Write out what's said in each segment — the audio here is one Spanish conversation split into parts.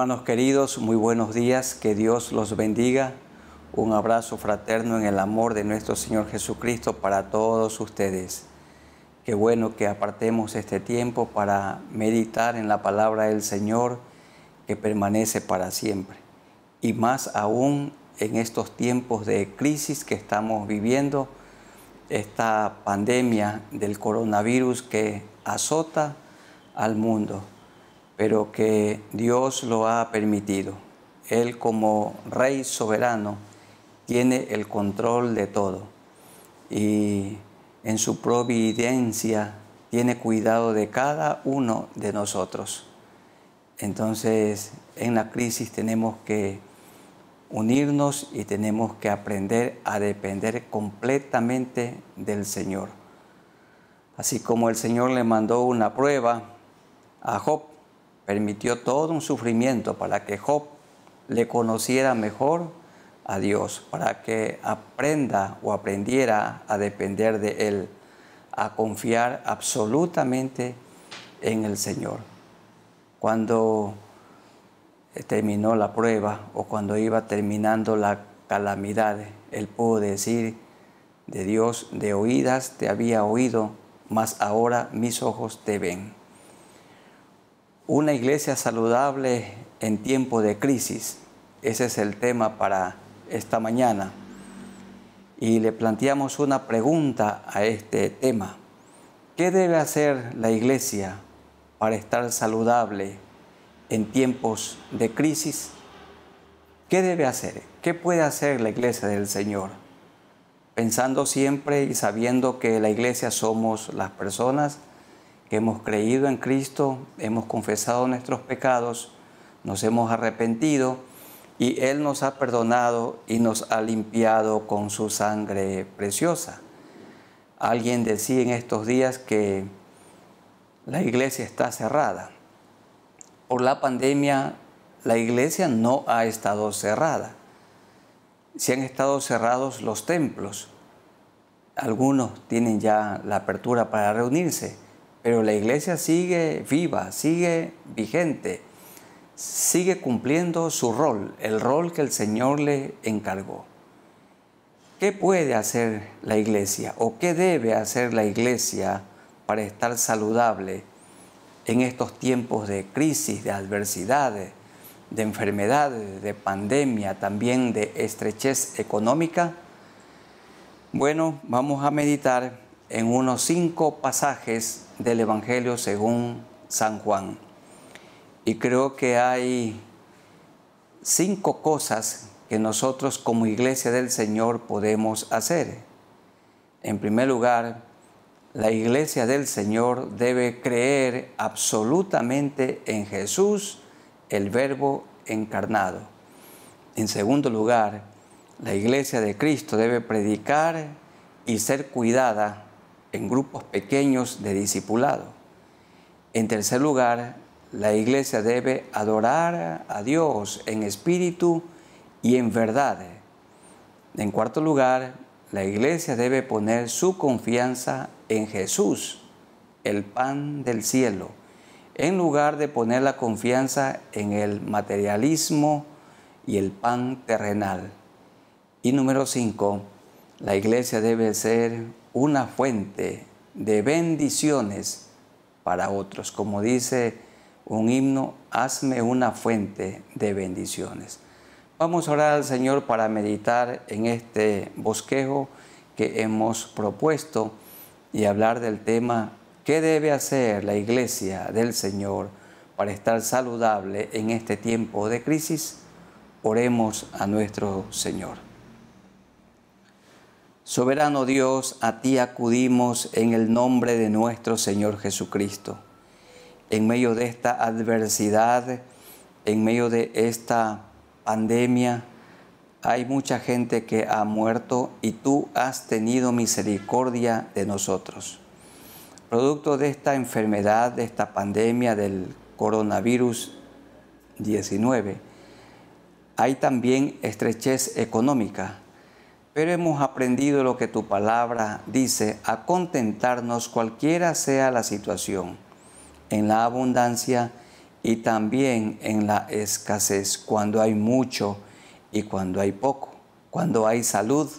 Hermanos queridos, muy buenos días, que Dios los bendiga. Un abrazo fraterno en el amor de nuestro Señor Jesucristo para todos ustedes. Qué bueno que apartemos este tiempo para meditar en la palabra del Señor que permanece para siempre. Y más aún en estos tiempos de crisis que estamos viviendo, esta pandemia del coronavirus que azota al mundo pero que Dios lo ha permitido. Él como Rey soberano tiene el control de todo y en su providencia tiene cuidado de cada uno de nosotros. Entonces, en la crisis tenemos que unirnos y tenemos que aprender a depender completamente del Señor. Así como el Señor le mandó una prueba a Job permitió todo un sufrimiento para que Job le conociera mejor a Dios, para que aprenda o aprendiera a depender de Él, a confiar absolutamente en el Señor. Cuando terminó la prueba o cuando iba terminando la calamidad, Él pudo decir de Dios, de oídas te había oído, mas ahora mis ojos te ven. Una iglesia saludable en tiempo de crisis. Ese es el tema para esta mañana. Y le planteamos una pregunta a este tema. ¿Qué debe hacer la iglesia para estar saludable en tiempos de crisis? ¿Qué debe hacer? ¿Qué puede hacer la iglesia del Señor? Pensando siempre y sabiendo que la iglesia somos las personas hemos creído en Cristo, hemos confesado nuestros pecados, nos hemos arrepentido y Él nos ha perdonado y nos ha limpiado con su sangre preciosa. Alguien decía en estos días que la iglesia está cerrada. Por la pandemia, la iglesia no ha estado cerrada. Se han estado cerrados los templos. Algunos tienen ya la apertura para reunirse pero la iglesia sigue viva, sigue vigente, sigue cumpliendo su rol, el rol que el Señor le encargó. ¿Qué puede hacer la iglesia o qué debe hacer la iglesia para estar saludable en estos tiempos de crisis, de adversidades, de enfermedades, de pandemia, también de estrechez económica? Bueno, vamos a meditar en unos cinco pasajes del Evangelio según San Juan. Y creo que hay cinco cosas que nosotros como iglesia del Señor podemos hacer. En primer lugar, la iglesia del Señor debe creer absolutamente en Jesús, el Verbo encarnado. En segundo lugar, la iglesia de Cristo debe predicar y ser cuidada en grupos pequeños de discipulado. En tercer lugar, la iglesia debe adorar a Dios en espíritu y en verdad. En cuarto lugar, la iglesia debe poner su confianza en Jesús, el pan del cielo, en lugar de poner la confianza en el materialismo y el pan terrenal. Y número cinco, la iglesia debe ser una fuente de bendiciones para otros. Como dice un himno, hazme una fuente de bendiciones. Vamos a orar al Señor para meditar en este bosquejo que hemos propuesto y hablar del tema ¿Qué debe hacer la iglesia del Señor para estar saludable en este tiempo de crisis? Oremos a nuestro Señor. Soberano Dios, a ti acudimos en el nombre de nuestro Señor Jesucristo. En medio de esta adversidad, en medio de esta pandemia, hay mucha gente que ha muerto y tú has tenido misericordia de nosotros. Producto de esta enfermedad, de esta pandemia del coronavirus 19, hay también estrechez económica pero hemos aprendido lo que tu palabra dice, a contentarnos cualquiera sea la situación, en la abundancia y también en la escasez, cuando hay mucho y cuando hay poco, cuando hay salud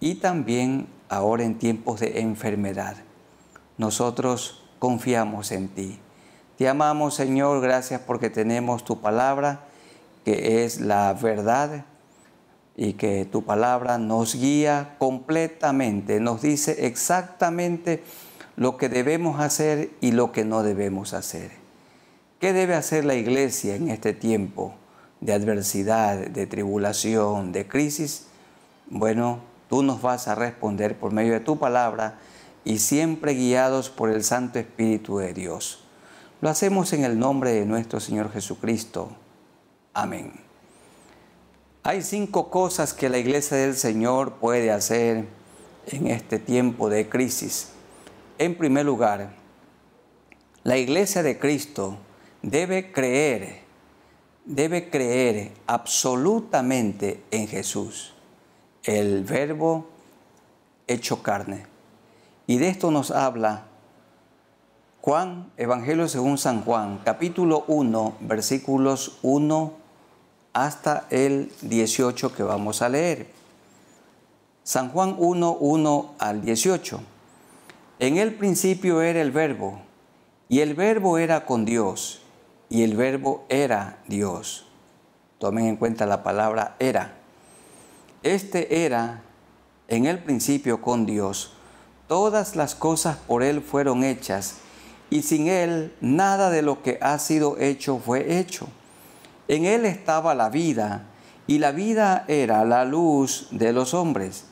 y también ahora en tiempos de enfermedad. Nosotros confiamos en ti. Te amamos Señor, gracias porque tenemos tu palabra, que es la verdad y que tu palabra nos guía completamente, nos dice exactamente lo que debemos hacer y lo que no debemos hacer. ¿Qué debe hacer la iglesia en este tiempo de adversidad, de tribulación, de crisis? Bueno, tú nos vas a responder por medio de tu palabra y siempre guiados por el Santo Espíritu de Dios. Lo hacemos en el nombre de nuestro Señor Jesucristo. Amén. Hay cinco cosas que la iglesia del Señor puede hacer en este tiempo de crisis. En primer lugar, la iglesia de Cristo debe creer, debe creer absolutamente en Jesús, el verbo hecho carne. Y de esto nos habla Juan, Evangelio según San Juan, capítulo 1, versículos 1 hasta el 18 que vamos a leer. San Juan 1, 1 al 18. En el principio era el verbo, y el verbo era con Dios, y el verbo era Dios. Tomen en cuenta la palabra era. Este era en el principio con Dios. Todas las cosas por Él fueron hechas, y sin Él nada de lo que ha sido hecho fue hecho. En él estaba la vida, y la vida era la luz de los hombres.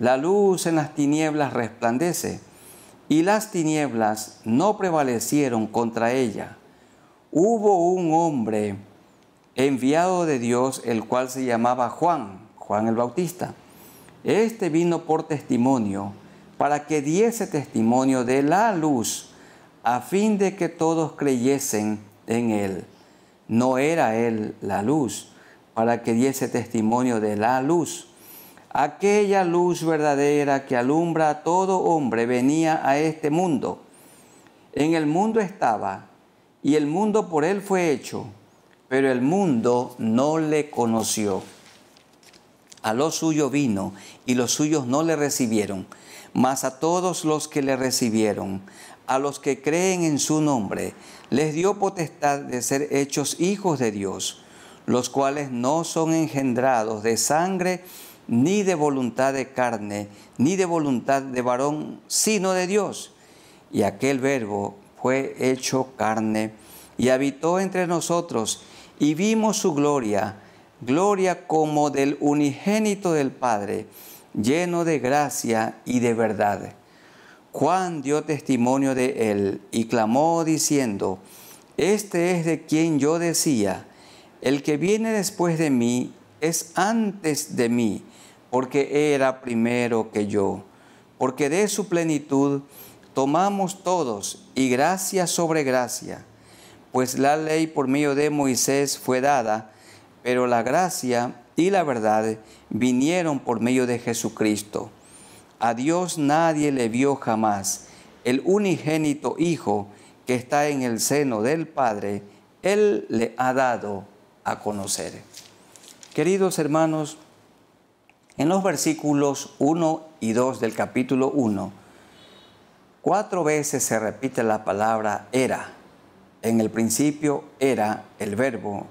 La luz en las tinieblas resplandece, y las tinieblas no prevalecieron contra ella. Hubo un hombre enviado de Dios, el cual se llamaba Juan, Juan el Bautista. Este vino por testimonio, para que diese testimonio de la luz, a fin de que todos creyesen en él no era él la luz, para que diese testimonio de la luz. Aquella luz verdadera que alumbra a todo hombre venía a este mundo. En el mundo estaba, y el mundo por él fue hecho, pero el mundo no le conoció. A lo suyo vino, y los suyos no le recibieron, mas a todos los que le recibieron, a los que creen en su nombre, les dio potestad de ser hechos hijos de Dios, los cuales no son engendrados de sangre, ni de voluntad de carne, ni de voluntad de varón, sino de Dios. Y aquel verbo fue hecho carne, y habitó entre nosotros, y vimos su gloria, gloria como del unigénito del Padre, lleno de gracia y de verdad. Juan dio testimonio de él y clamó diciendo, Este es de quien yo decía, el que viene después de mí es antes de mí, porque era primero que yo, porque de su plenitud tomamos todos y gracia sobre gracia, pues la ley por medio de Moisés fue dada, pero la gracia y la verdad vinieron por medio de Jesucristo. A Dios nadie le vio jamás. El unigénito Hijo que está en el seno del Padre, Él le ha dado a conocer. Queridos hermanos, en los versículos 1 y 2 del capítulo 1, cuatro veces se repite la palabra era. En el principio era el verbo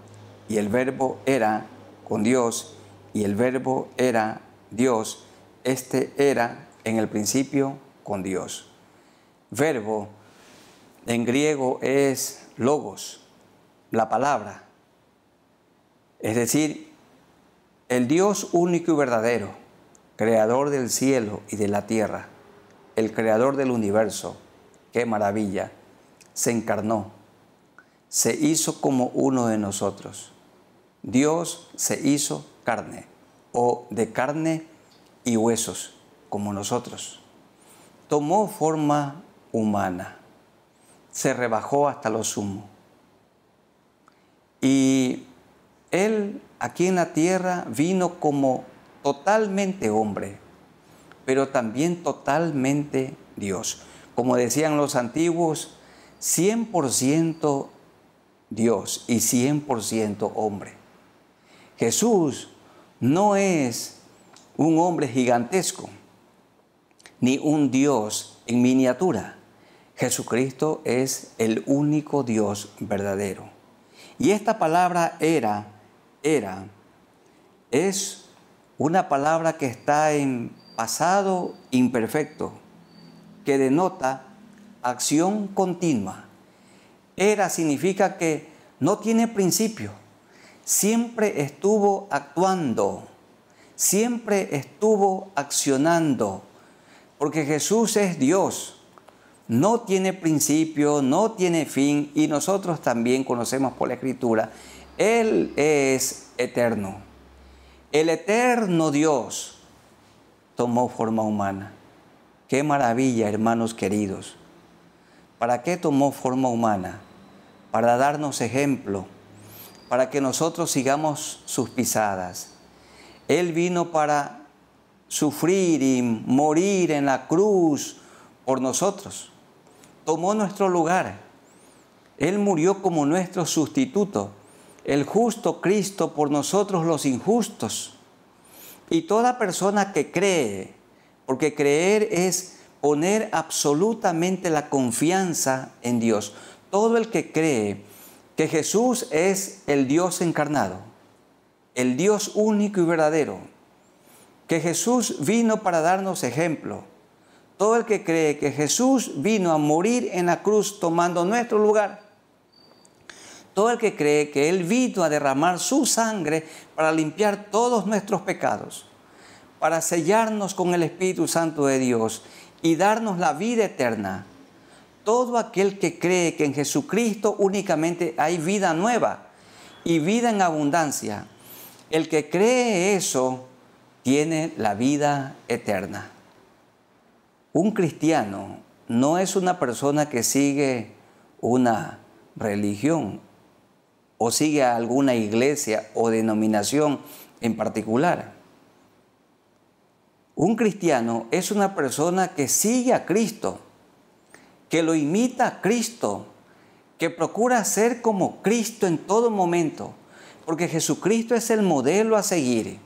y el verbo era con Dios y el verbo era Dios este era en el principio con Dios. Verbo en griego es logos, la palabra. Es decir, el Dios único y verdadero, creador del cielo y de la tierra, el creador del universo, qué maravilla, se encarnó, se hizo como uno de nosotros. Dios se hizo carne, o de carne y huesos, como nosotros. Tomó forma humana, se rebajó hasta lo sumo. Y Él aquí en la tierra vino como totalmente hombre, pero también totalmente Dios. Como decían los antiguos, 100% Dios y 100% hombre. Jesús no es un hombre gigantesco, ni un Dios en miniatura. Jesucristo es el único Dios verdadero. Y esta palabra era, era, es una palabra que está en pasado imperfecto, que denota acción continua. Era significa que no tiene principio, siempre estuvo actuando siempre estuvo accionando, porque Jesús es Dios, no tiene principio, no tiene fin, y nosotros también conocemos por la Escritura, Él es eterno. El eterno Dios tomó forma humana. Qué maravilla, hermanos queridos. ¿Para qué tomó forma humana? Para darnos ejemplo, para que nosotros sigamos sus pisadas él vino para sufrir y morir en la cruz por nosotros. Tomó nuestro lugar. Él murió como nuestro sustituto, el justo Cristo por nosotros los injustos. Y toda persona que cree, porque creer es poner absolutamente la confianza en Dios. Todo el que cree que Jesús es el Dios encarnado, el Dios único y verdadero, que Jesús vino para darnos ejemplo. Todo el que cree que Jesús vino a morir en la cruz tomando nuestro lugar, todo el que cree que Él vino a derramar su sangre para limpiar todos nuestros pecados, para sellarnos con el Espíritu Santo de Dios y darnos la vida eterna. Todo aquel que cree que en Jesucristo únicamente hay vida nueva y vida en abundancia, el que cree eso tiene la vida eterna. Un cristiano no es una persona que sigue una religión o sigue alguna iglesia o denominación en particular. Un cristiano es una persona que sigue a Cristo, que lo imita a Cristo, que procura ser como Cristo en todo momento, porque Jesucristo es el modelo a seguir.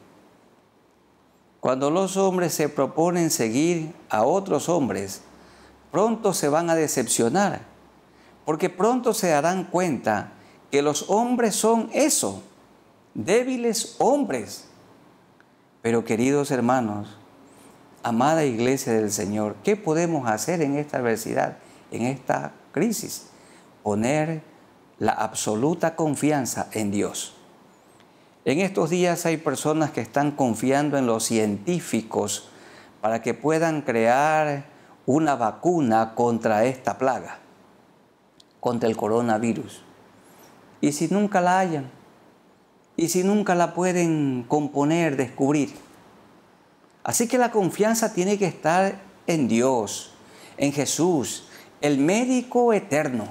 Cuando los hombres se proponen seguir a otros hombres, pronto se van a decepcionar, porque pronto se darán cuenta que los hombres son eso, débiles hombres. Pero queridos hermanos, amada iglesia del Señor, ¿qué podemos hacer en esta adversidad, en esta crisis? Poner la absoluta confianza en Dios. En estos días hay personas que están confiando en los científicos para que puedan crear una vacuna contra esta plaga, contra el coronavirus. ¿Y si nunca la hayan? ¿Y si nunca la pueden componer, descubrir? Así que la confianza tiene que estar en Dios, en Jesús, el médico eterno.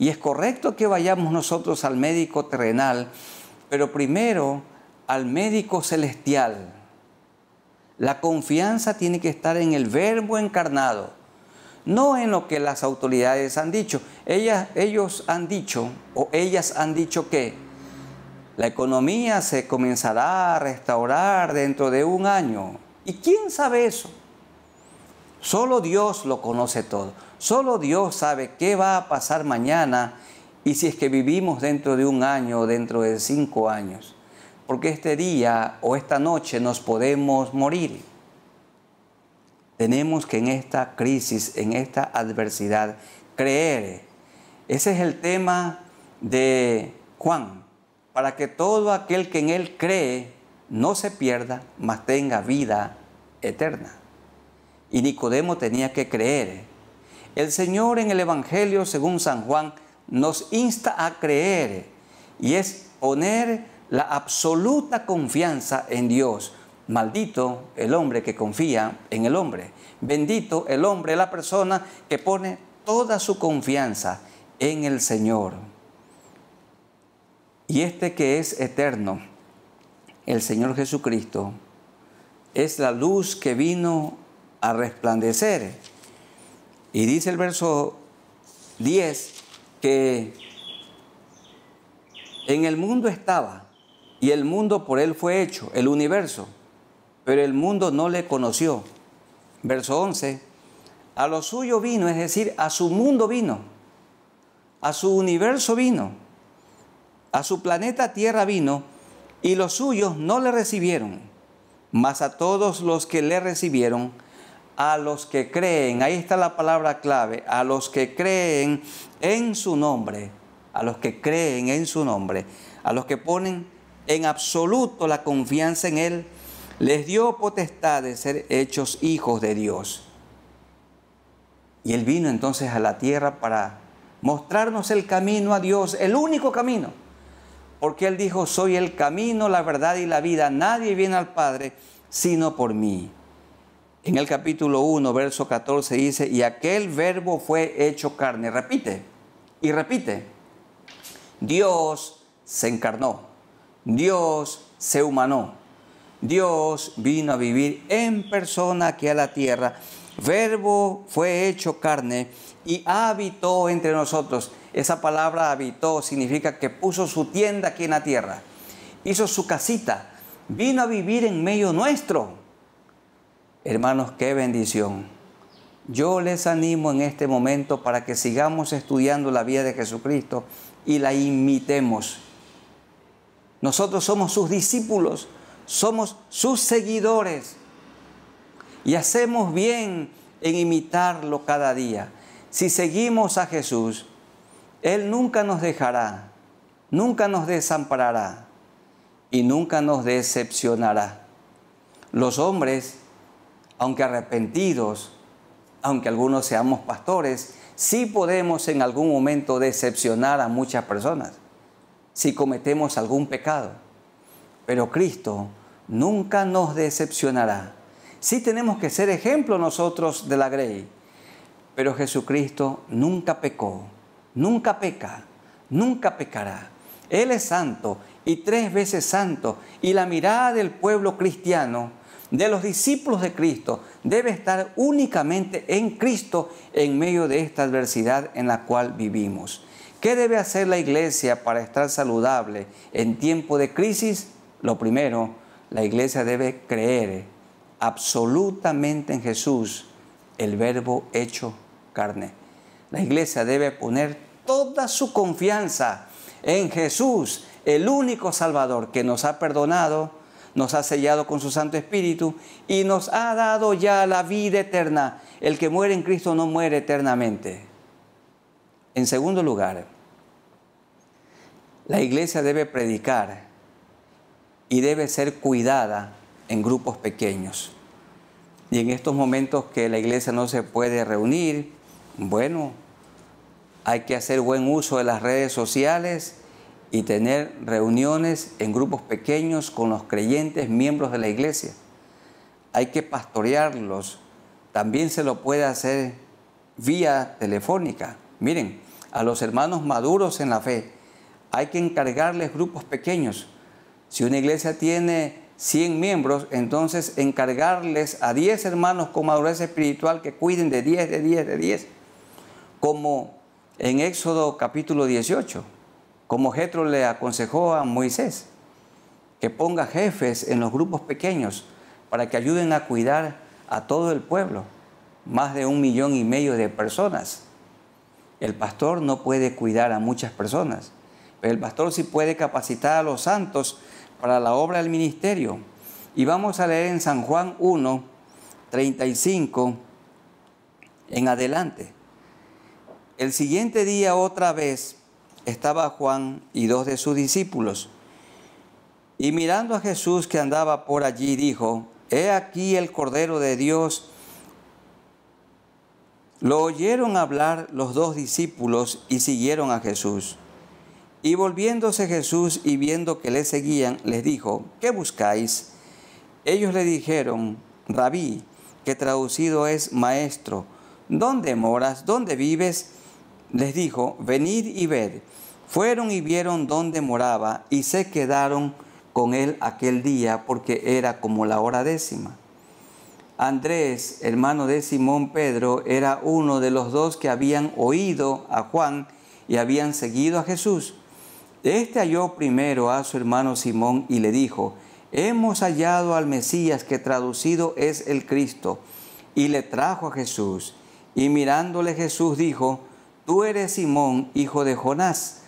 Y es correcto que vayamos nosotros al médico terrenal pero primero al médico celestial. La confianza tiene que estar en el verbo encarnado, no en lo que las autoridades han dicho. Ellas, ellos han dicho, o ellas han dicho que la economía se comenzará a restaurar dentro de un año. ¿Y quién sabe eso? Solo Dios lo conoce todo. Solo Dios sabe qué va a pasar mañana y si es que vivimos dentro de un año o dentro de cinco años, porque este día o esta noche nos podemos morir. Tenemos que en esta crisis, en esta adversidad, creer. Ese es el tema de Juan, para que todo aquel que en él cree no se pierda, mas tenga vida eterna. Y Nicodemo tenía que creer. El Señor en el Evangelio, según San Juan, nos insta a creer y es poner la absoluta confianza en Dios. Maldito el hombre que confía en el hombre. Bendito el hombre, la persona que pone toda su confianza en el Señor. Y este que es eterno, el Señor Jesucristo, es la luz que vino a resplandecer. Y dice el verso 10, que en el mundo estaba y el mundo por él fue hecho, el universo, pero el mundo no le conoció. Verso 11, a lo suyo vino, es decir, a su mundo vino, a su universo vino, a su planeta Tierra vino, y los suyos no le recibieron, mas a todos los que le recibieron, a los que creen, ahí está la palabra clave, a los que creen en su nombre, a los que creen en su nombre, a los que ponen en absoluto la confianza en Él, les dio potestad de ser hechos hijos de Dios. Y Él vino entonces a la tierra para mostrarnos el camino a Dios, el único camino. Porque Él dijo, soy el camino, la verdad y la vida. Nadie viene al Padre sino por mí en el capítulo 1, verso 14 dice, y aquel verbo fue hecho carne. Repite, y repite, Dios se encarnó, Dios se humanó, Dios vino a vivir en persona aquí a la tierra, verbo fue hecho carne y habitó entre nosotros. Esa palabra habitó significa que puso su tienda aquí en la tierra, hizo su casita, vino a vivir en medio nuestro. Hermanos, qué bendición. Yo les animo en este momento para que sigamos estudiando la vida de Jesucristo y la imitemos. Nosotros somos sus discípulos, somos sus seguidores y hacemos bien en imitarlo cada día. Si seguimos a Jesús, Él nunca nos dejará, nunca nos desamparará y nunca nos decepcionará. Los hombres aunque arrepentidos, aunque algunos seamos pastores, sí podemos en algún momento decepcionar a muchas personas si cometemos algún pecado. Pero Cristo nunca nos decepcionará. Sí tenemos que ser ejemplo nosotros de la grey, pero Jesucristo nunca pecó, nunca peca, nunca pecará. Él es santo y tres veces santo y la mirada del pueblo cristiano de los discípulos de Cristo debe estar únicamente en Cristo en medio de esta adversidad en la cual vivimos. ¿Qué debe hacer la iglesia para estar saludable en tiempo de crisis? Lo primero, la iglesia debe creer absolutamente en Jesús, el verbo hecho carne. La iglesia debe poner toda su confianza en Jesús, el único Salvador que nos ha perdonado, nos ha sellado con su Santo Espíritu y nos ha dado ya la vida eterna. El que muere en Cristo no muere eternamente. En segundo lugar, la iglesia debe predicar y debe ser cuidada en grupos pequeños. Y en estos momentos que la iglesia no se puede reunir, bueno, hay que hacer buen uso de las redes sociales y tener reuniones en grupos pequeños con los creyentes, miembros de la iglesia. Hay que pastorearlos. También se lo puede hacer vía telefónica. Miren, a los hermanos maduros en la fe hay que encargarles grupos pequeños. Si una iglesia tiene 100 miembros, entonces encargarles a 10 hermanos con madurez espiritual que cuiden de 10, de 10, de 10, como en Éxodo capítulo 18 como Jetro le aconsejó a Moisés, que ponga jefes en los grupos pequeños para que ayuden a cuidar a todo el pueblo, más de un millón y medio de personas. El pastor no puede cuidar a muchas personas, pero el pastor sí puede capacitar a los santos para la obra del ministerio. Y vamos a leer en San Juan 1, 35 en adelante. El siguiente día otra vez estaba Juan y dos de sus discípulos. Y mirando a Jesús que andaba por allí, dijo, He aquí el Cordero de Dios. Lo oyeron hablar los dos discípulos y siguieron a Jesús. Y volviéndose Jesús y viendo que le seguían, les dijo, ¿qué buscáis? Ellos le dijeron, Rabí, que traducido es maestro, ¿dónde moras? ¿Dónde vives? les dijo, venid y ved. Fueron y vieron dónde moraba y se quedaron con él aquel día porque era como la hora décima. Andrés, hermano de Simón Pedro, era uno de los dos que habían oído a Juan y habían seguido a Jesús. Este halló primero a su hermano Simón y le dijo, hemos hallado al Mesías que traducido es el Cristo. Y le trajo a Jesús. Y mirándole Jesús dijo, tú eres Simón, hijo de Jonás,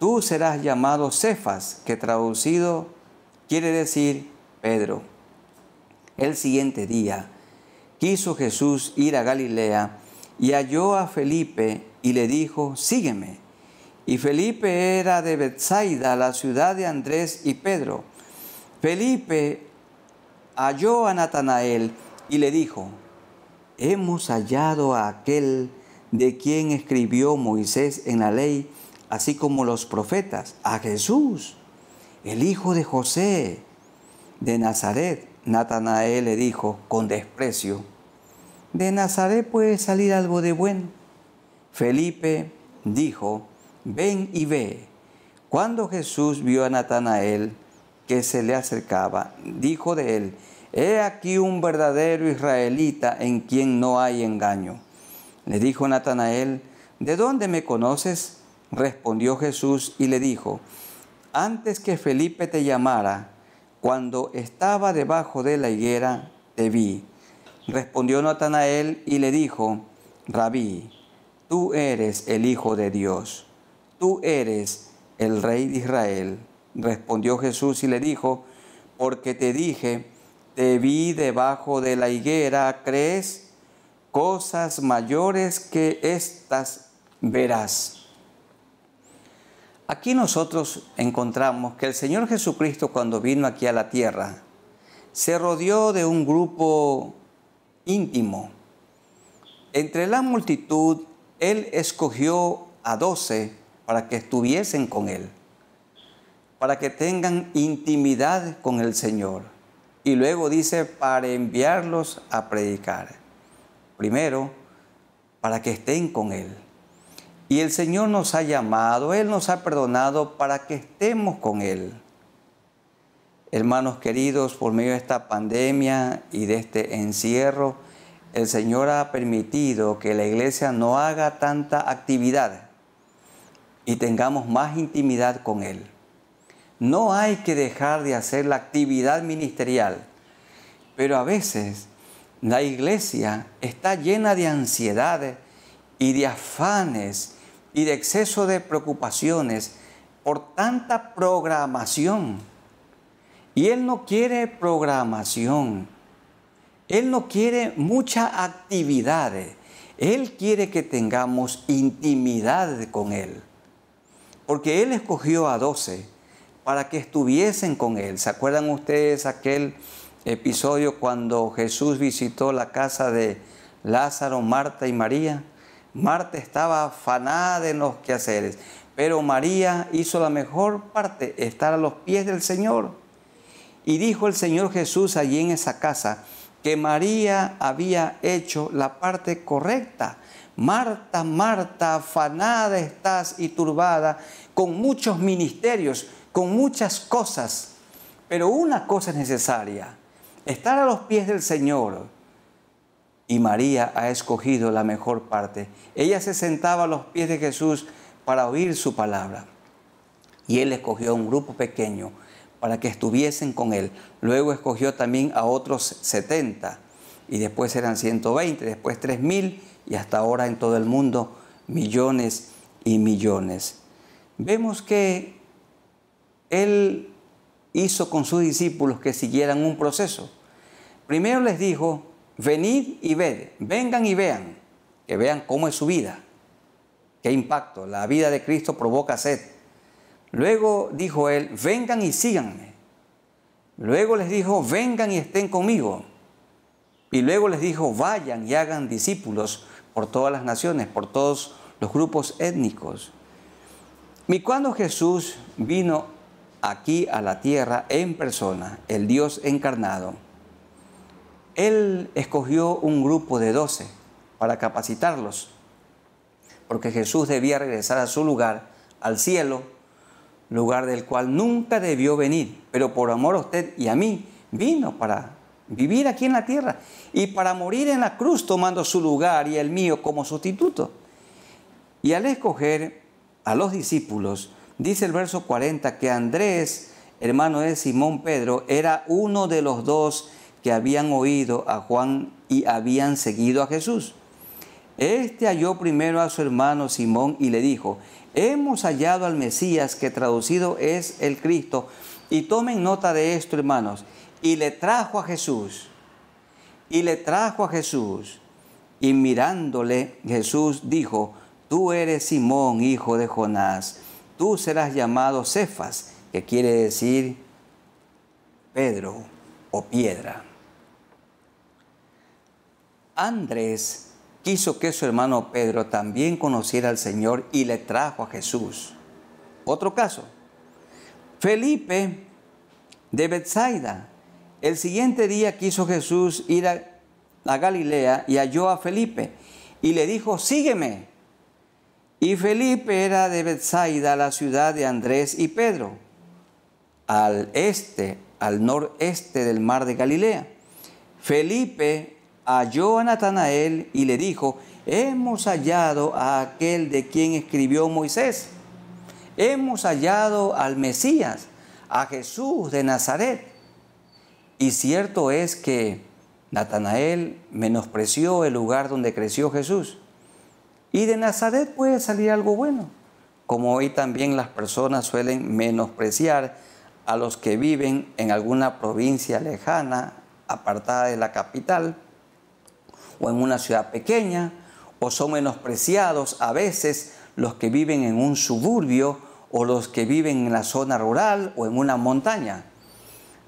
tú serás llamado Cefas, que traducido quiere decir Pedro. El siguiente día quiso Jesús ir a Galilea y halló a Felipe y le dijo, sígueme. Y Felipe era de Bethsaida, la ciudad de Andrés y Pedro. Felipe halló a Natanael y le dijo, hemos hallado a aquel de quien escribió Moisés en la ley, así como los profetas, a Jesús, el hijo de José de Nazaret. Natanael le dijo con desprecio, de Nazaret puede salir algo de bueno. Felipe dijo, ven y ve. Cuando Jesús vio a Natanael que se le acercaba, dijo de él, he aquí un verdadero israelita en quien no hay engaño. Le dijo Natanael, ¿de dónde me conoces? Respondió Jesús y le dijo, antes que Felipe te llamara, cuando estaba debajo de la higuera, te vi. Respondió Natanael y le dijo, Rabí, tú eres el Hijo de Dios, tú eres el Rey de Israel. Respondió Jesús y le dijo, porque te dije, te vi debajo de la higuera, ¿crees? cosas mayores que estas verás. Aquí nosotros encontramos que el Señor Jesucristo cuando vino aquí a la tierra, se rodeó de un grupo íntimo. Entre la multitud, Él escogió a doce para que estuviesen con Él, para que tengan intimidad con el Señor. Y luego dice, para enviarlos a predicar primero, para que estén con Él. Y el Señor nos ha llamado, Él nos ha perdonado para que estemos con Él. Hermanos queridos, por medio de esta pandemia y de este encierro, el Señor ha permitido que la iglesia no haga tanta actividad y tengamos más intimidad con Él. No hay que dejar de hacer la actividad ministerial, pero a veces la iglesia está llena de ansiedades y de afanes y de exceso de preocupaciones por tanta programación. Y Él no quiere programación. Él no quiere mucha actividad. Él quiere que tengamos intimidad con Él. Porque Él escogió a doce para que estuviesen con Él. ¿Se acuerdan ustedes aquel episodio cuando Jesús visitó la casa de Lázaro, Marta y María. Marta estaba afanada en los quehaceres, pero María hizo la mejor parte, estar a los pies del Señor. Y dijo el Señor Jesús allí en esa casa que María había hecho la parte correcta. Marta, Marta, afanada estás y turbada con muchos ministerios, con muchas cosas, pero una cosa es necesaria estar a los pies del Señor. Y María ha escogido la mejor parte. Ella se sentaba a los pies de Jesús para oír su palabra. Y él escogió un grupo pequeño para que estuviesen con él. Luego escogió también a otros 70 y después eran 120, después 3.000 y hasta ahora en todo el mundo millones y millones. Vemos que Él hizo con sus discípulos que siguieran un proceso. Primero les dijo, venid y ved, vengan y vean, que vean cómo es su vida, qué impacto, la vida de Cristo provoca sed. Luego dijo él, vengan y síganme. Luego les dijo, vengan y estén conmigo. Y luego les dijo, vayan y hagan discípulos por todas las naciones, por todos los grupos étnicos. Y cuando Jesús vino aquí a la tierra en persona, el Dios encarnado, él escogió un grupo de doce para capacitarlos, porque Jesús debía regresar a su lugar, al cielo, lugar del cual nunca debió venir, pero por amor a usted y a mí, vino para vivir aquí en la tierra y para morir en la cruz tomando su lugar y el mío como sustituto. Y al escoger a los discípulos, dice el verso 40 que Andrés, hermano de Simón Pedro, era uno de los dos habían oído a Juan y habían seguido a Jesús. Este halló primero a su hermano Simón y le dijo, hemos hallado al Mesías que traducido es el Cristo. Y tomen nota de esto, hermanos. Y le trajo a Jesús. Y le trajo a Jesús. Y mirándole, Jesús dijo, tú eres Simón, hijo de Jonás. Tú serás llamado Cefas, que quiere decir Pedro o piedra. Andrés quiso que su hermano Pedro también conociera al Señor y le trajo a Jesús. Otro caso. Felipe de Bethsaida. El siguiente día quiso Jesús ir a, Galilea y halló a Felipe y le dijo, sígueme. Y Felipe era de Bethsaida, la ciudad de Andrés y Pedro, al este, al noreste del mar de Galilea. Felipe halló a Natanael y le dijo, hemos hallado a aquel de quien escribió Moisés, hemos hallado al Mesías, a Jesús de Nazaret. Y cierto es que Natanael menospreció el lugar donde creció Jesús. Y de Nazaret puede salir algo bueno, como hoy también las personas suelen menospreciar a los que viven en alguna provincia lejana, apartada de la capital, o en una ciudad pequeña, o son menospreciados a veces los que viven en un suburbio o los que viven en la zona rural o en una montaña.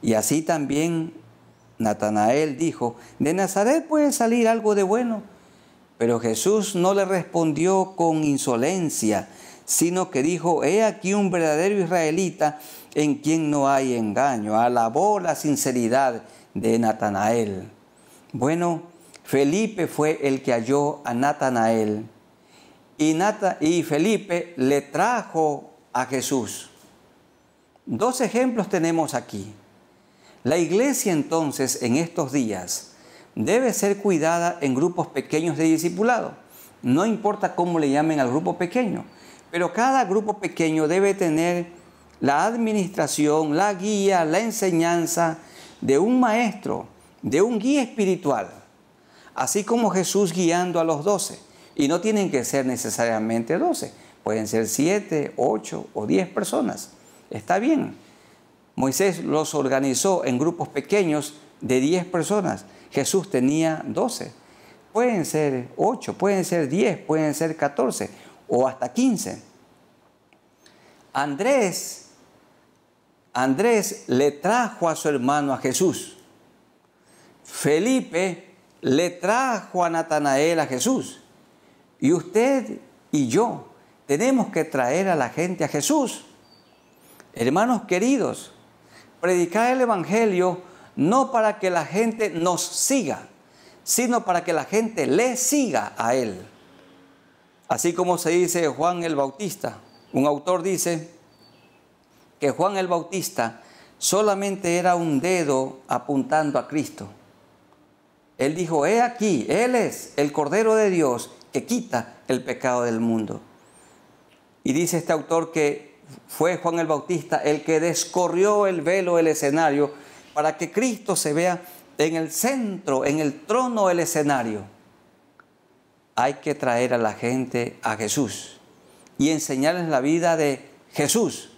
Y así también Natanael dijo, de Nazaret puede salir algo de bueno. Pero Jesús no le respondió con insolencia, sino que dijo, he aquí un verdadero israelita en quien no hay engaño. Alabó la sinceridad de Natanael. Bueno, Felipe fue el que halló a Natanael y, y Felipe le trajo a Jesús. Dos ejemplos tenemos aquí. La iglesia entonces en estos días debe ser cuidada en grupos pequeños de discipulados. No importa cómo le llamen al grupo pequeño, pero cada grupo pequeño debe tener la administración, la guía, la enseñanza de un maestro, de un guía espiritual así como Jesús guiando a los doce. Y no tienen que ser necesariamente doce, pueden ser siete, ocho o diez personas. Está bien. Moisés los organizó en grupos pequeños de diez personas. Jesús tenía doce. Pueden ser ocho, pueden ser diez, pueden ser catorce o hasta quince. Andrés, Andrés le trajo a su hermano a Jesús. Felipe le trajo a Natanael a Jesús. Y usted y yo tenemos que traer a la gente a Jesús. Hermanos queridos, predicar el Evangelio no para que la gente nos siga, sino para que la gente le siga a Él. Así como se dice Juan el Bautista, un autor dice que Juan el Bautista solamente era un dedo apuntando a Cristo él dijo, he aquí, Él es el Cordero de Dios que quita el pecado del mundo. Y dice este autor que fue Juan el Bautista el que descorrió el velo del escenario para que Cristo se vea en el centro, en el trono del escenario. Hay que traer a la gente a Jesús y enseñarles la vida de Jesús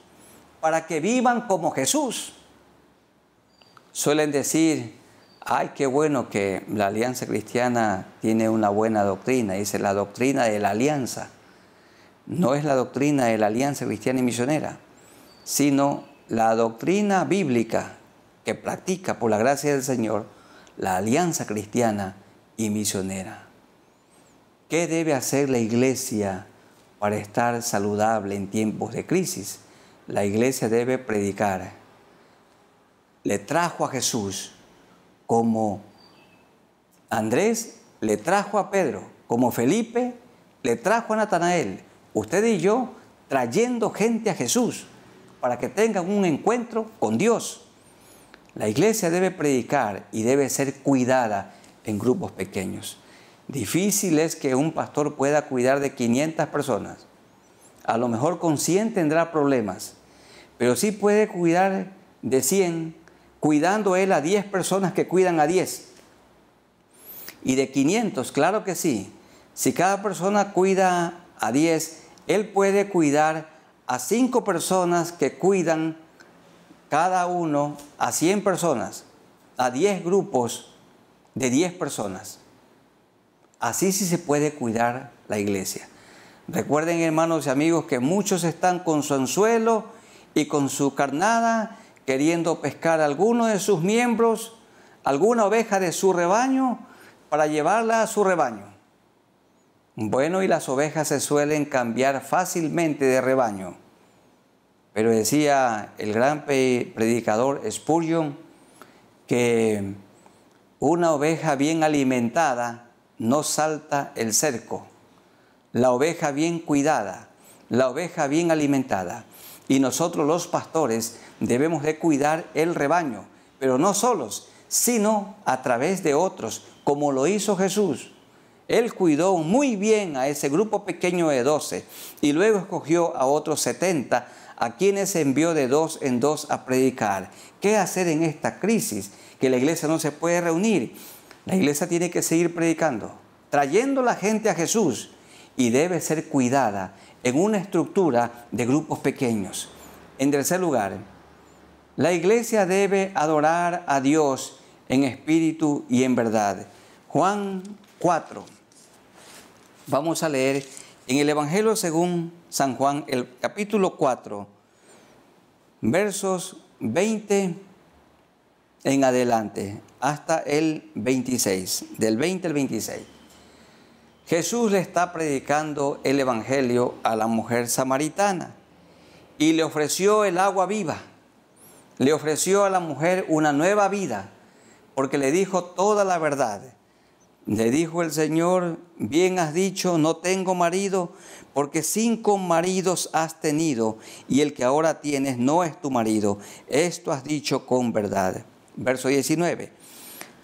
para que vivan como Jesús. Suelen decir, ay, qué bueno que la alianza cristiana tiene una buena doctrina, dice la doctrina de la alianza. No es la doctrina de la alianza cristiana y misionera, sino la doctrina bíblica que practica por la gracia del Señor la alianza cristiana y misionera. ¿Qué debe hacer la iglesia para estar saludable en tiempos de crisis? La iglesia debe predicar. Le trajo a Jesús como Andrés le trajo a Pedro, como Felipe le trajo a Natanael, usted y yo trayendo gente a Jesús para que tengan un encuentro con Dios. La iglesia debe predicar y debe ser cuidada en grupos pequeños. Difícil es que un pastor pueda cuidar de 500 personas. A lo mejor con 100 tendrá problemas, pero sí puede cuidar de 100 cuidando él a 10 personas que cuidan a 10. Y de 500, claro que sí. Si cada persona cuida a 10, él puede cuidar a 5 personas que cuidan cada uno a 100 personas, a 10 grupos de 10 personas. Así sí se puede cuidar la iglesia. Recuerden hermanos y amigos que muchos están con su anzuelo y con su carnada queriendo pescar alguno de sus miembros, alguna oveja de su rebaño, para llevarla a su rebaño. Bueno, y las ovejas se suelen cambiar fácilmente de rebaño. Pero decía el gran predicador Spurgeon que una oveja bien alimentada no salta el cerco. La oveja bien cuidada, la oveja bien alimentada. Y nosotros los pastores Debemos de cuidar el rebaño, pero no solos, sino a través de otros, como lo hizo Jesús. Él cuidó muy bien a ese grupo pequeño de 12 y luego escogió a otros 70 a quienes envió de dos en dos a predicar. ¿Qué hacer en esta crisis? Que la iglesia no se puede reunir. La iglesia tiene que seguir predicando, trayendo la gente a Jesús y debe ser cuidada en una estructura de grupos pequeños. En tercer lugar, la iglesia debe adorar a Dios en espíritu y en verdad. Juan 4. Vamos a leer en el Evangelio según San Juan, el capítulo 4, versos 20 en adelante, hasta el 26, del 20 al 26. Jesús le está predicando el Evangelio a la mujer samaritana y le ofreció el agua viva le ofreció a la mujer una nueva vida, porque le dijo toda la verdad. Le dijo el Señor, bien has dicho, no tengo marido, porque cinco maridos has tenido, y el que ahora tienes no es tu marido. Esto has dicho con verdad. Verso 19.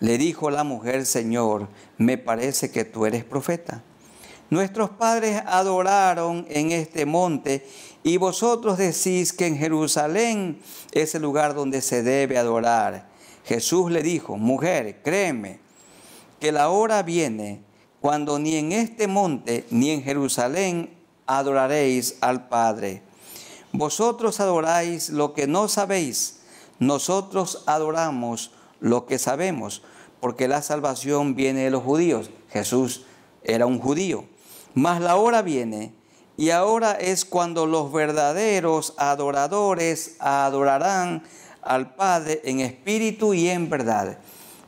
Le dijo la mujer, Señor, me parece que tú eres profeta. Nuestros padres adoraron en este monte y vosotros decís que en Jerusalén es el lugar donde se debe adorar. Jesús le dijo, mujer, créeme que la hora viene cuando ni en este monte ni en Jerusalén adoraréis al Padre. Vosotros adoráis lo que no sabéis, nosotros adoramos lo que sabemos, porque la salvación viene de los judíos. Jesús era un judío. Mas la hora viene y ahora es cuando los verdaderos adoradores adorarán al Padre en espíritu y en verdad.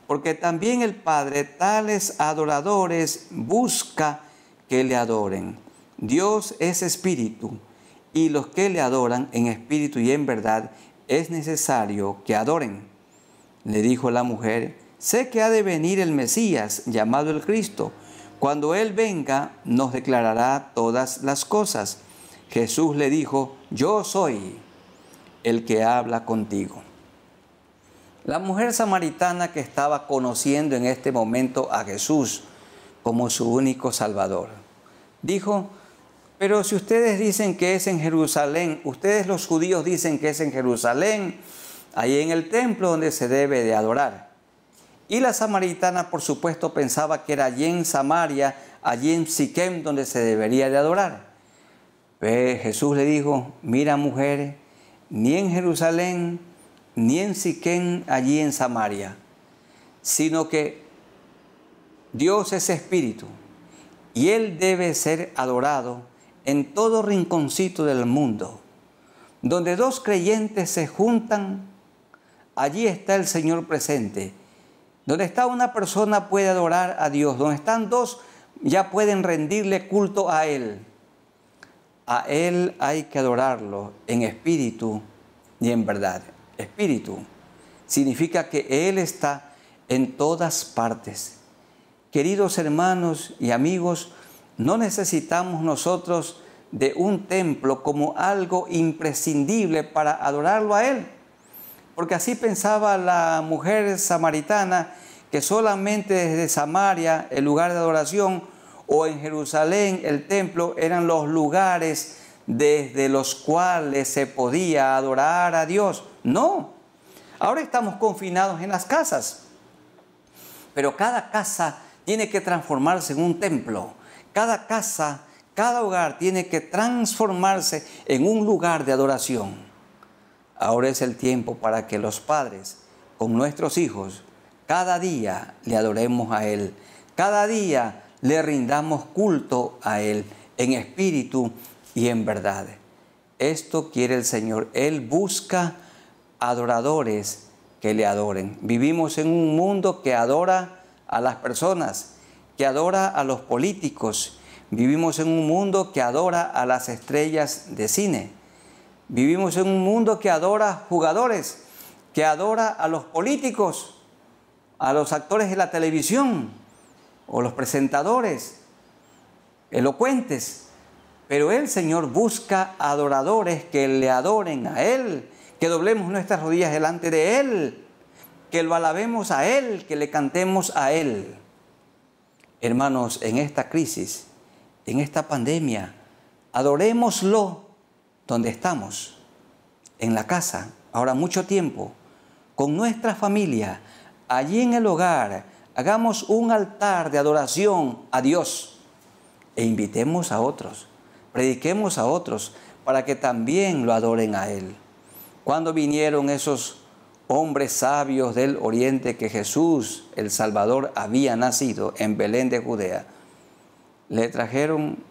Porque también el Padre tales adoradores busca que le adoren. Dios es espíritu y los que le adoran en espíritu y en verdad es necesario que adoren. Le dijo la mujer, sé que ha de venir el Mesías llamado el Cristo. Cuando Él venga, nos declarará todas las cosas. Jesús le dijo, yo soy el que habla contigo. La mujer samaritana que estaba conociendo en este momento a Jesús como su único Salvador, dijo, pero si ustedes dicen que es en Jerusalén, ustedes los judíos dicen que es en Jerusalén, ahí en el templo donde se debe de adorar. Y la samaritana, por supuesto, pensaba que era allí en Samaria, allí en Siquem, donde se debería de adorar. Jesús le dijo, mira mujer, ni en Jerusalén, ni en Siquén, allí en Samaria, sino que Dios es espíritu y Él debe ser adorado en todo rinconcito del mundo. Donde dos creyentes se juntan, allí está el Señor presente. Donde está una persona puede adorar a Dios. Donde están dos ya pueden rendirle culto a Él. A Él hay que adorarlo en espíritu y en verdad. Espíritu significa que Él está en todas partes. Queridos hermanos y amigos, no necesitamos nosotros de un templo como algo imprescindible para adorarlo a Él porque así pensaba la mujer samaritana que solamente desde Samaria, el lugar de adoración, o en Jerusalén, el templo, eran los lugares desde los cuales se podía adorar a Dios. No, ahora estamos confinados en las casas, pero cada casa tiene que transformarse en un templo. Cada casa, cada hogar tiene que transformarse en un lugar de adoración. Ahora es el tiempo para que los padres con nuestros hijos cada día le adoremos a Él, cada día le rindamos culto a Él en espíritu y en verdad. Esto quiere el Señor. Él busca adoradores que le adoren. Vivimos en un mundo que adora a las personas, que adora a los políticos. Vivimos en un mundo que adora a las estrellas de cine. Vivimos en un mundo que adora jugadores, que adora a los políticos, a los actores de la televisión o los presentadores elocuentes. Pero el Señor busca adoradores que le adoren a Él, que doblemos nuestras rodillas delante de Él, que lo alabemos a Él, que le cantemos a Él. Hermanos, en esta crisis, en esta pandemia, adorémoslo donde estamos, en la casa, ahora mucho tiempo, con nuestra familia, allí en el hogar, hagamos un altar de adoración a Dios e invitemos a otros, prediquemos a otros para que también lo adoren a Él. Cuando vinieron esos hombres sabios del oriente que Jesús, el Salvador, había nacido en Belén de Judea, le trajeron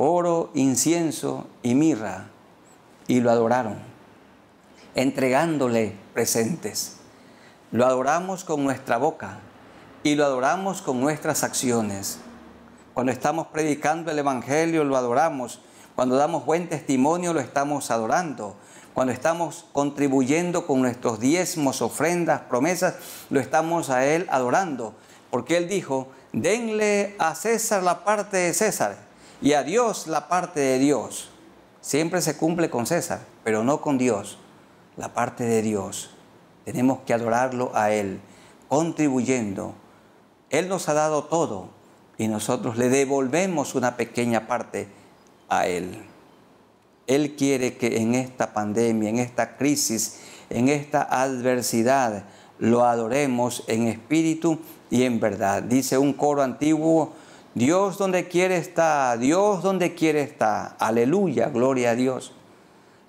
oro, incienso y mirra, y lo adoraron, entregándole presentes. Lo adoramos con nuestra boca y lo adoramos con nuestras acciones. Cuando estamos predicando el Evangelio lo adoramos, cuando damos buen testimonio lo estamos adorando, cuando estamos contribuyendo con nuestros diezmos, ofrendas, promesas, lo estamos a Él adorando, porque Él dijo, denle a César la parte de César y a Dios, la parte de Dios, siempre se cumple con César, pero no con Dios, la parte de Dios. Tenemos que adorarlo a Él, contribuyendo. Él nos ha dado todo y nosotros le devolvemos una pequeña parte a Él. Él quiere que en esta pandemia, en esta crisis, en esta adversidad, lo adoremos en espíritu y en verdad. Dice un coro antiguo, Dios donde quiere está, Dios donde quiere está. Aleluya, gloria a Dios.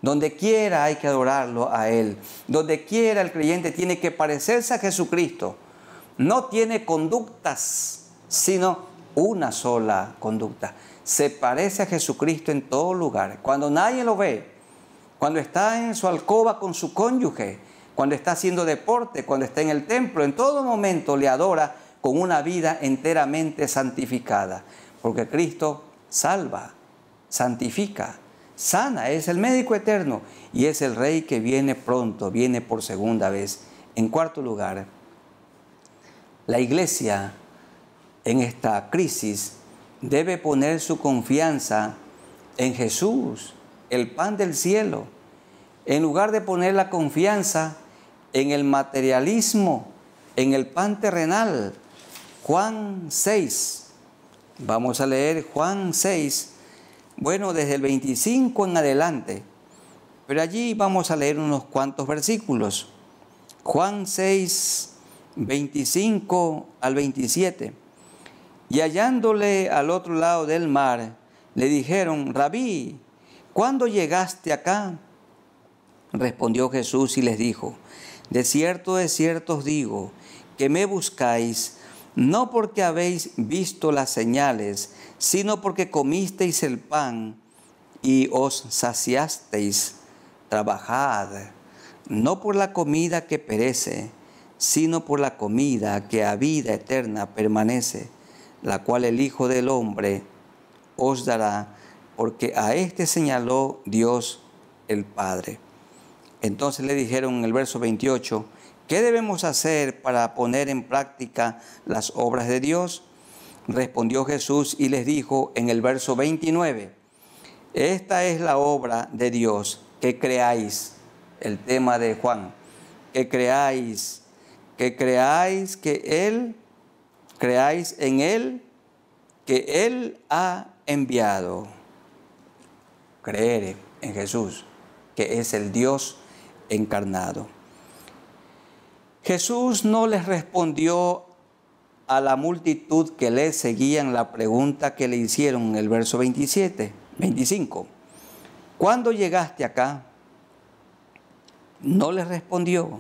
Donde quiera hay que adorarlo a Él. Donde quiera el creyente tiene que parecerse a Jesucristo. No tiene conductas, sino una sola conducta. Se parece a Jesucristo en todo lugar. Cuando nadie lo ve, cuando está en su alcoba con su cónyuge, cuando está haciendo deporte, cuando está en el templo, en todo momento le adora con una vida enteramente santificada, porque Cristo salva, santifica, sana, es el médico eterno y es el rey que viene pronto, viene por segunda vez. En cuarto lugar, la iglesia en esta crisis debe poner su confianza en Jesús, el pan del cielo, en lugar de poner la confianza en el materialismo, en el pan terrenal, Juan 6. Vamos a leer Juan 6, bueno, desde el 25 en adelante. Pero allí vamos a leer unos cuantos versículos. Juan 6, 25 al 27. Y hallándole al otro lado del mar, le dijeron, Rabí, ¿cuándo llegaste acá? Respondió Jesús y les dijo, De cierto, de cierto os digo, que me buscáis no porque habéis visto las señales, sino porque comisteis el pan y os saciasteis. Trabajad, no por la comida que perece, sino por la comida que a vida eterna permanece, la cual el Hijo del Hombre os dará, porque a éste señaló Dios el Padre. Entonces le dijeron en el verso 28, ¿Qué debemos hacer para poner en práctica las obras de Dios? Respondió Jesús y les dijo en el verso 29, esta es la obra de Dios, que creáis, el tema de Juan, que creáis, que creáis que Él, creáis en Él, que Él ha enviado. Creer en Jesús, que es el Dios encarnado. Jesús no les respondió a la multitud que le seguían la pregunta que le hicieron en el verso 27, 25. ¿Cuándo llegaste acá? No les respondió.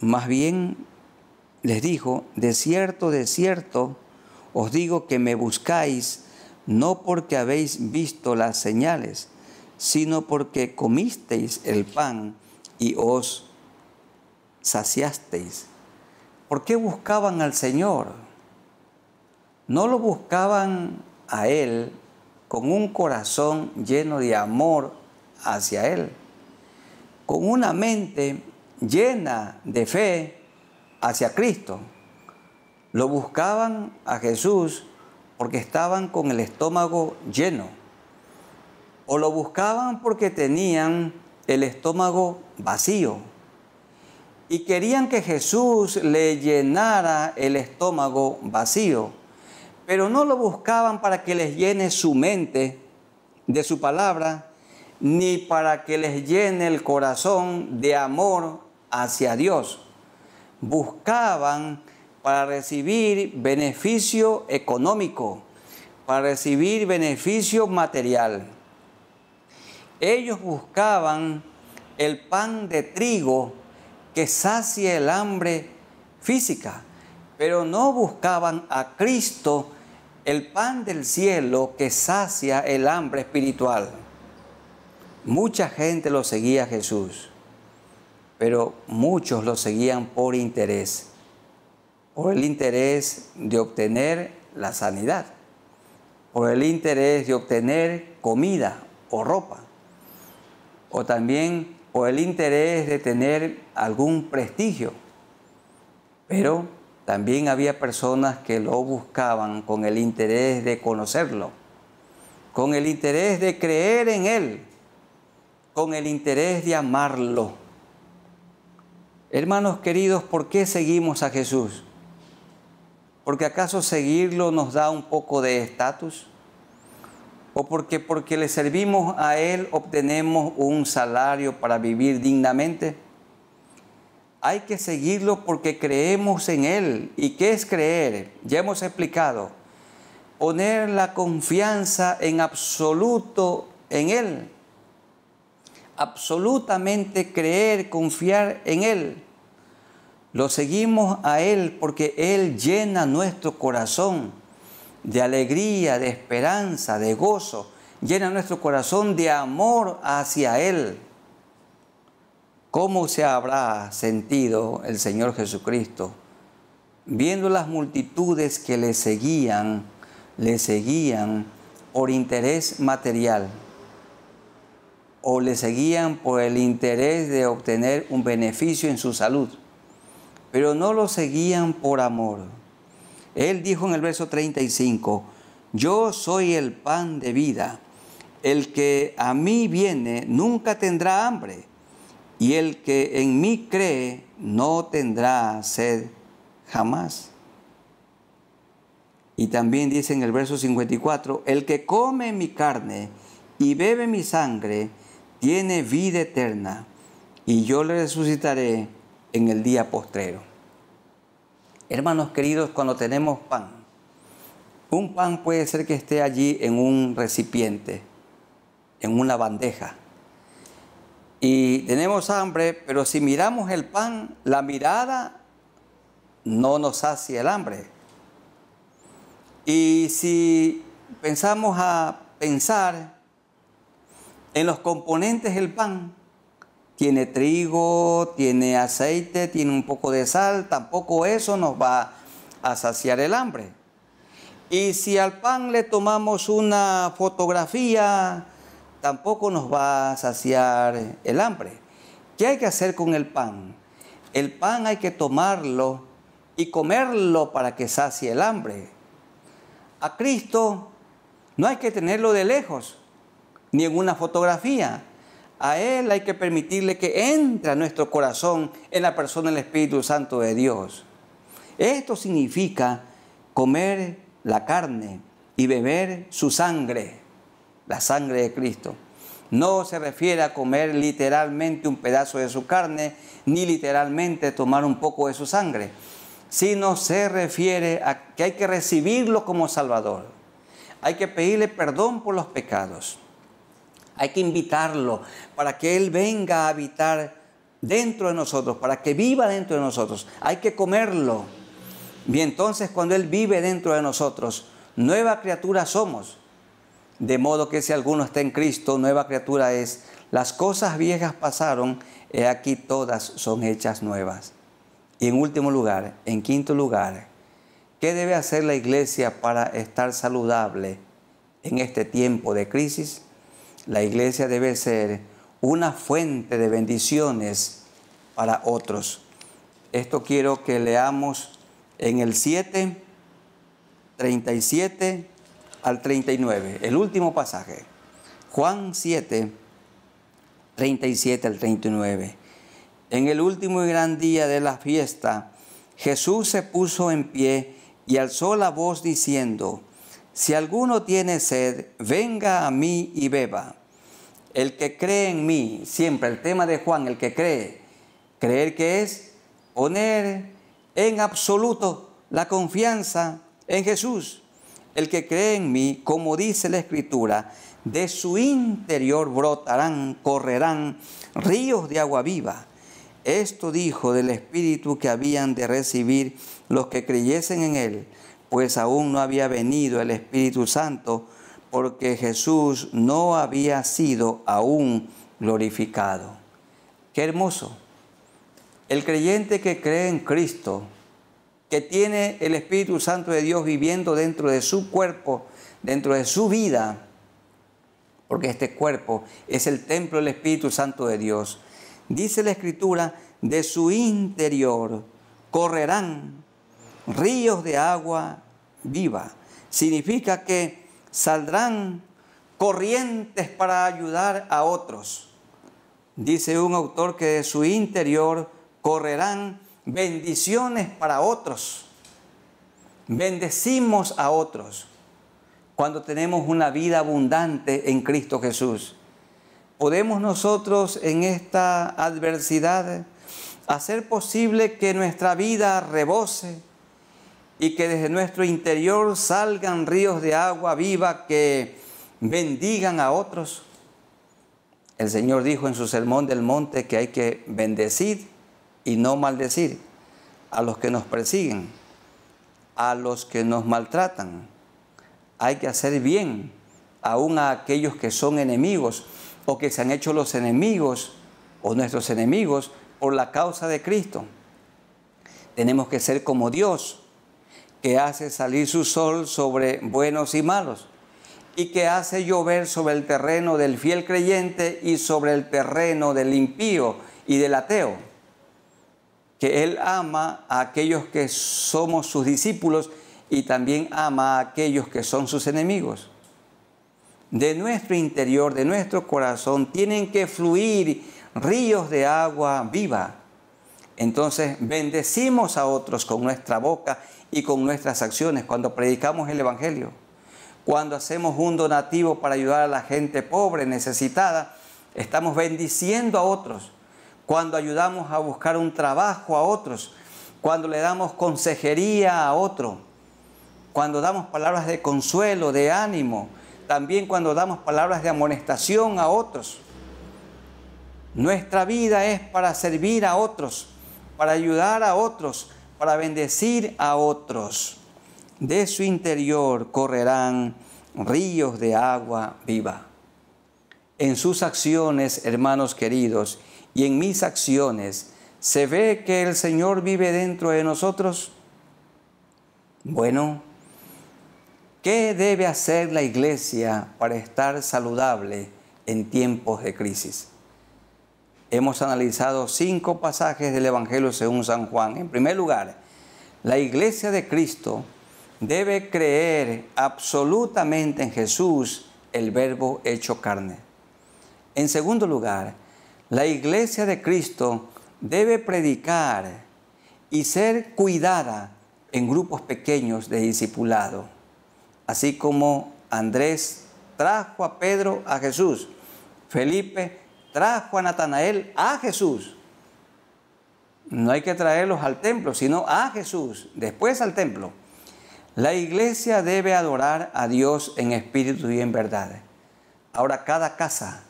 Más bien les dijo, de cierto, de cierto, os digo que me buscáis no porque habéis visto las señales, sino porque comisteis el pan y os saciasteis. ¿Por qué buscaban al Señor? No lo buscaban a Él con un corazón lleno de amor hacia Él, con una mente llena de fe hacia Cristo. Lo buscaban a Jesús porque estaban con el estómago lleno. O lo buscaban porque tenían el estómago vacío y querían que Jesús le llenara el estómago vacío, pero no lo buscaban para que les llene su mente de su palabra, ni para que les llene el corazón de amor hacia Dios. Buscaban para recibir beneficio económico, para recibir beneficio material. Ellos buscaban el pan de trigo que sacia el hambre física, pero no buscaban a Cristo, el pan del cielo que sacia el hambre espiritual. Mucha gente lo seguía a Jesús, pero muchos lo seguían por interés, por el interés de obtener la sanidad, por el interés de obtener comida o ropa, o también el interés de tener algún prestigio, pero también había personas que lo buscaban con el interés de conocerlo, con el interés de creer en él, con el interés de amarlo. Hermanos queridos, ¿por qué seguimos a Jesús? ¿Porque acaso seguirlo nos da un poco de estatus? o porque porque le servimos a Él obtenemos un salario para vivir dignamente. Hay que seguirlo porque creemos en Él. ¿Y qué es creer? Ya hemos explicado. Poner la confianza en absoluto en Él. Absolutamente creer, confiar en Él. Lo seguimos a Él porque Él llena nuestro corazón de alegría, de esperanza, de gozo. Llena nuestro corazón de amor hacia Él. ¿Cómo se habrá sentido el Señor Jesucristo viendo las multitudes que le seguían, le seguían por interés material o le seguían por el interés de obtener un beneficio en su salud, pero no lo seguían por amor? Él dijo en el verso 35, yo soy el pan de vida. El que a mí viene nunca tendrá hambre, y el que en mí cree no tendrá sed jamás. Y también dice en el verso 54, el que come mi carne y bebe mi sangre, tiene vida eterna, y yo le resucitaré en el día postrero. Hermanos queridos, cuando tenemos pan, un pan puede ser que esté allí en un recipiente, en una bandeja. Y tenemos hambre, pero si miramos el pan, la mirada no nos hace el hambre. Y si pensamos a pensar en los componentes del pan, tiene trigo, tiene aceite, tiene un poco de sal, tampoco eso nos va a saciar el hambre. Y si al pan le tomamos una fotografía, tampoco nos va a saciar el hambre. ¿Qué hay que hacer con el pan? El pan hay que tomarlo y comerlo para que sacie el hambre. A Cristo no hay que tenerlo de lejos, ni en una fotografía. A Él hay que permitirle que entre a nuestro corazón en la persona del Espíritu Santo de Dios. Esto significa comer la carne y beber su sangre, la sangre de Cristo. No se refiere a comer literalmente un pedazo de su carne, ni literalmente tomar un poco de su sangre, sino se refiere a que hay que recibirlo como Salvador. Hay que pedirle perdón por los pecados hay que invitarlo para que Él venga a habitar dentro de nosotros, para que viva dentro de nosotros. Hay que comerlo. Y entonces cuando Él vive dentro de nosotros, nueva criatura somos. De modo que si alguno está en Cristo, nueva criatura es. Las cosas viejas pasaron, he aquí todas son hechas nuevas. Y en último lugar, en quinto lugar, ¿qué debe hacer la iglesia para estar saludable en este tiempo de crisis? La iglesia debe ser una fuente de bendiciones para otros. Esto quiero que leamos en el 7, 37 al 39, el último pasaje. Juan 7, 37 al 39. En el último y gran día de la fiesta, Jesús se puso en pie y alzó la voz diciendo, si alguno tiene sed, venga a mí y beba. El que cree en mí, siempre el tema de Juan, el que cree, creer que es poner en absoluto la confianza en Jesús. El que cree en mí, como dice la Escritura, de su interior brotarán, correrán ríos de agua viva. Esto dijo del Espíritu que habían de recibir los que creyesen en Él pues aún no había venido el Espíritu Santo, porque Jesús no había sido aún glorificado. Qué hermoso. El creyente que cree en Cristo, que tiene el Espíritu Santo de Dios viviendo dentro de su cuerpo, dentro de su vida, porque este cuerpo es el templo del Espíritu Santo de Dios. Dice la Escritura, de su interior correrán ríos de agua viva. Significa que saldrán corrientes para ayudar a otros. Dice un autor que de su interior correrán bendiciones para otros. Bendecimos a otros cuando tenemos una vida abundante en Cristo Jesús. ¿Podemos nosotros en esta adversidad hacer posible que nuestra vida rebose, y que desde nuestro interior salgan ríos de agua viva que bendigan a otros. El Señor dijo en su sermón del monte que hay que bendecir y no maldecir a los que nos persiguen, a los que nos maltratan. Hay que hacer bien aún a aquellos que son enemigos o que se han hecho los enemigos o nuestros enemigos por la causa de Cristo. Tenemos que ser como Dios que hace salir su sol sobre buenos y malos, y que hace llover sobre el terreno del fiel creyente y sobre el terreno del impío y del ateo, que Él ama a aquellos que somos sus discípulos y también ama a aquellos que son sus enemigos. De nuestro interior, de nuestro corazón, tienen que fluir ríos de agua viva entonces bendecimos a otros con nuestra boca y con nuestras acciones cuando predicamos el Evangelio, cuando hacemos un donativo para ayudar a la gente pobre, necesitada, estamos bendiciendo a otros, cuando ayudamos a buscar un trabajo a otros, cuando le damos consejería a otro, cuando damos palabras de consuelo, de ánimo, también cuando damos palabras de amonestación a otros. Nuestra vida es para servir a otros para ayudar a otros, para bendecir a otros. De su interior correrán ríos de agua viva. En sus acciones, hermanos queridos, y en mis acciones, ¿se ve que el Señor vive dentro de nosotros? Bueno, ¿qué debe hacer la iglesia para estar saludable en tiempos de crisis? hemos analizado cinco pasajes del Evangelio según San Juan. En primer lugar, la iglesia de Cristo debe creer absolutamente en Jesús, el verbo hecho carne. En segundo lugar, la iglesia de Cristo debe predicar y ser cuidada en grupos pequeños de discipulado, así como Andrés trajo a Pedro a Jesús, Felipe trajo a Natanael a Jesús. No hay que traerlos al templo, sino a Jesús, después al templo. La iglesia debe adorar a Dios en espíritu y en verdad. Ahora cada casa,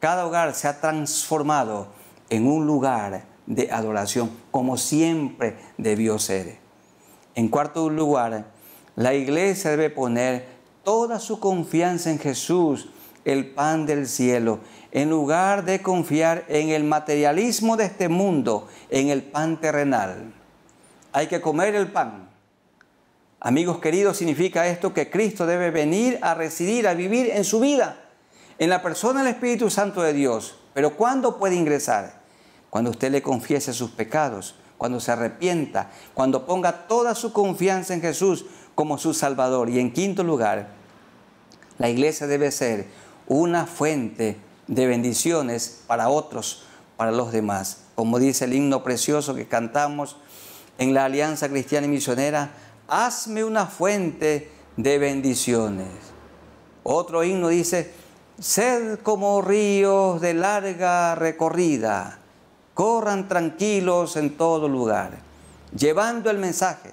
cada hogar se ha transformado en un lugar de adoración, como siempre debió ser. En cuarto lugar, la iglesia debe poner toda su confianza en Jesús, el pan del cielo, en lugar de confiar en el materialismo de este mundo, en el pan terrenal. Hay que comer el pan. Amigos queridos, significa esto que Cristo debe venir a residir, a vivir en su vida, en la persona del Espíritu Santo de Dios. Pero ¿cuándo puede ingresar? Cuando usted le confiese sus pecados, cuando se arrepienta, cuando ponga toda su confianza en Jesús como su Salvador. Y en quinto lugar, la iglesia debe ser una fuente de bendiciones para otros, para los demás. Como dice el himno precioso que cantamos en la Alianza Cristiana y Misionera, hazme una fuente de bendiciones. Otro himno dice, sed como ríos de larga recorrida, corran tranquilos en todo lugar, llevando el mensaje,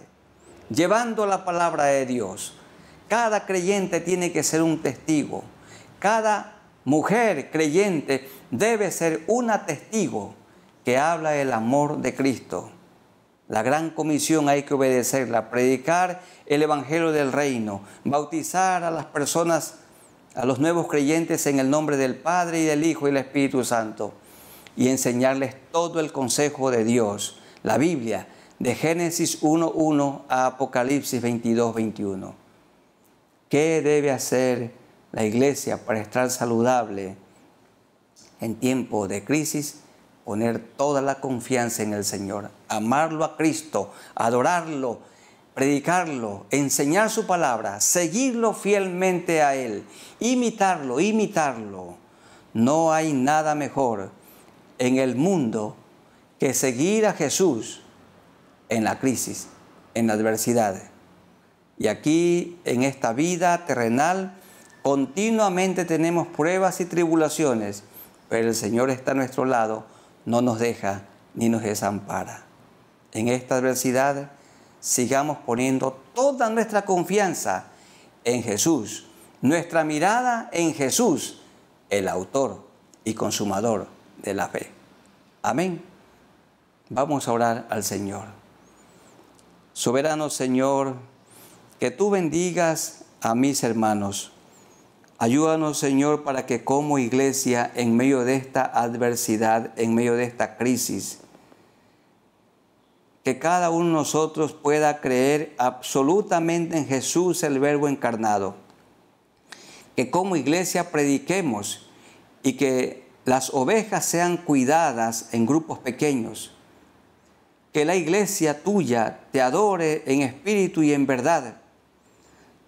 llevando la palabra de Dios. Cada creyente tiene que ser un testigo. Cada mujer creyente, debe ser una testigo que habla el amor de Cristo. La gran comisión hay que obedecerla, predicar el Evangelio del Reino, bautizar a las personas, a los nuevos creyentes en el nombre del Padre y del Hijo y del Espíritu Santo, y enseñarles todo el consejo de Dios, la Biblia, de Génesis 1.1 a Apocalipsis 22.21. ¿Qué debe hacer la iglesia para estar saludable en tiempo de crisis, poner toda la confianza en el Señor, amarlo a Cristo, adorarlo, predicarlo, enseñar su palabra, seguirlo fielmente a Él, imitarlo, imitarlo. No hay nada mejor en el mundo que seguir a Jesús en la crisis, en la adversidad. Y aquí, en esta vida terrenal, Continuamente tenemos pruebas y tribulaciones, pero el Señor está a nuestro lado, no nos deja ni nos desampara. En esta adversidad sigamos poniendo toda nuestra confianza en Jesús, nuestra mirada en Jesús, el autor y consumador de la fe. Amén. Vamos a orar al Señor. Soberano Señor, que tú bendigas a mis hermanos Ayúdanos, Señor, para que como iglesia, en medio de esta adversidad, en medio de esta crisis, que cada uno de nosotros pueda creer absolutamente en Jesús, el Verbo encarnado. Que como iglesia prediquemos y que las ovejas sean cuidadas en grupos pequeños. Que la iglesia tuya te adore en espíritu y en verdad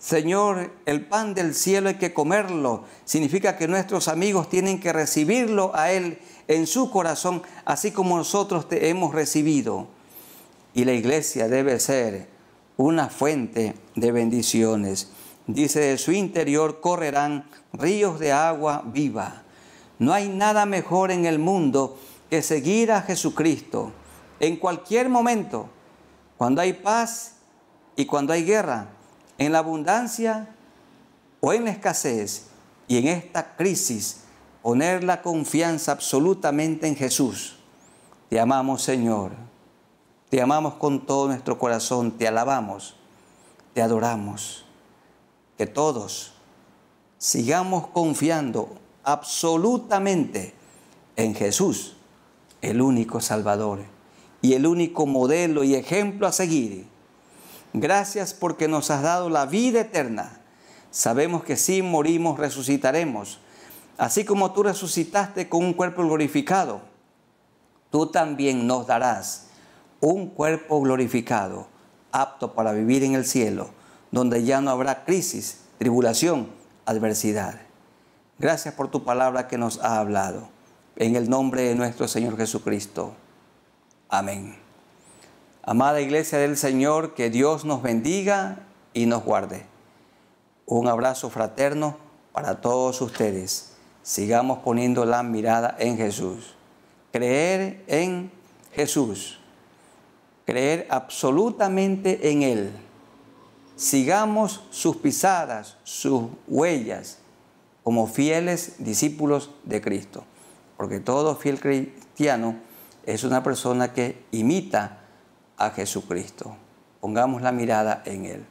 Señor, el pan del cielo hay que comerlo. Significa que nuestros amigos tienen que recibirlo a Él en su corazón, así como nosotros te hemos recibido. Y la iglesia debe ser una fuente de bendiciones. Dice, de su interior correrán ríos de agua viva. No hay nada mejor en el mundo que seguir a Jesucristo. En cualquier momento, cuando hay paz y cuando hay guerra, en la abundancia o en la escasez, y en esta crisis poner la confianza absolutamente en Jesús. Te amamos Señor, te amamos con todo nuestro corazón, te alabamos, te adoramos. Que todos sigamos confiando absolutamente en Jesús, el único Salvador y el único modelo y ejemplo a seguir Gracias porque nos has dado la vida eterna. Sabemos que si morimos resucitaremos. Así como tú resucitaste con un cuerpo glorificado, tú también nos darás un cuerpo glorificado, apto para vivir en el cielo, donde ya no habrá crisis, tribulación, adversidad. Gracias por tu palabra que nos ha hablado. En el nombre de nuestro Señor Jesucristo. Amén. Amada Iglesia del Señor, que Dios nos bendiga y nos guarde. Un abrazo fraterno para todos ustedes. Sigamos poniendo la mirada en Jesús. Creer en Jesús. Creer absolutamente en Él. Sigamos sus pisadas, sus huellas, como fieles discípulos de Cristo. Porque todo fiel cristiano es una persona que imita a Jesucristo. Pongamos la mirada en Él.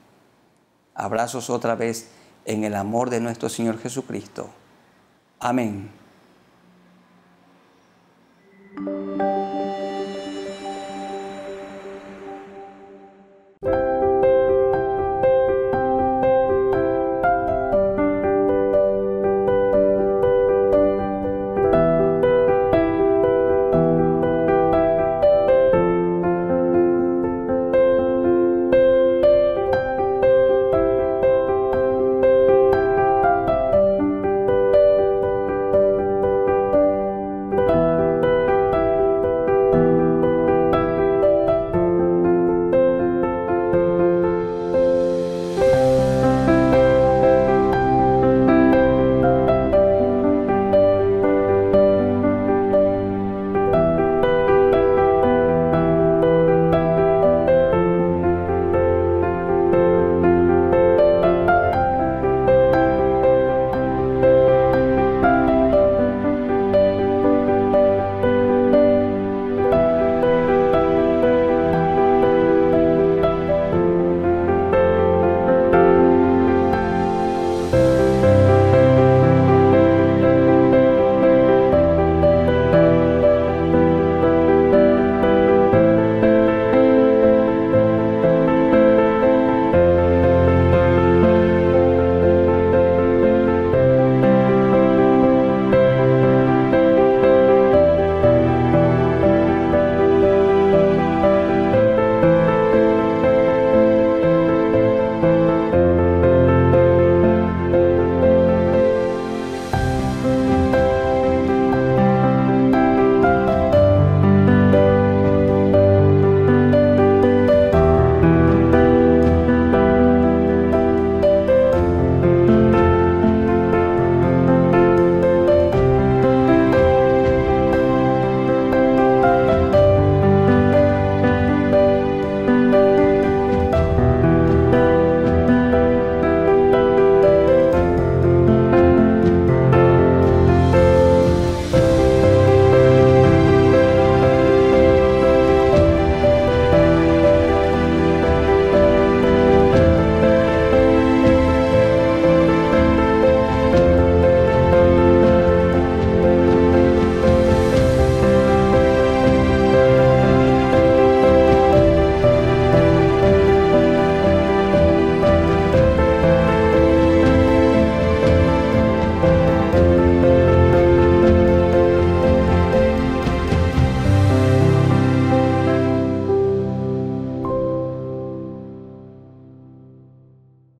Abrazos otra vez en el amor de nuestro Señor Jesucristo. Amén.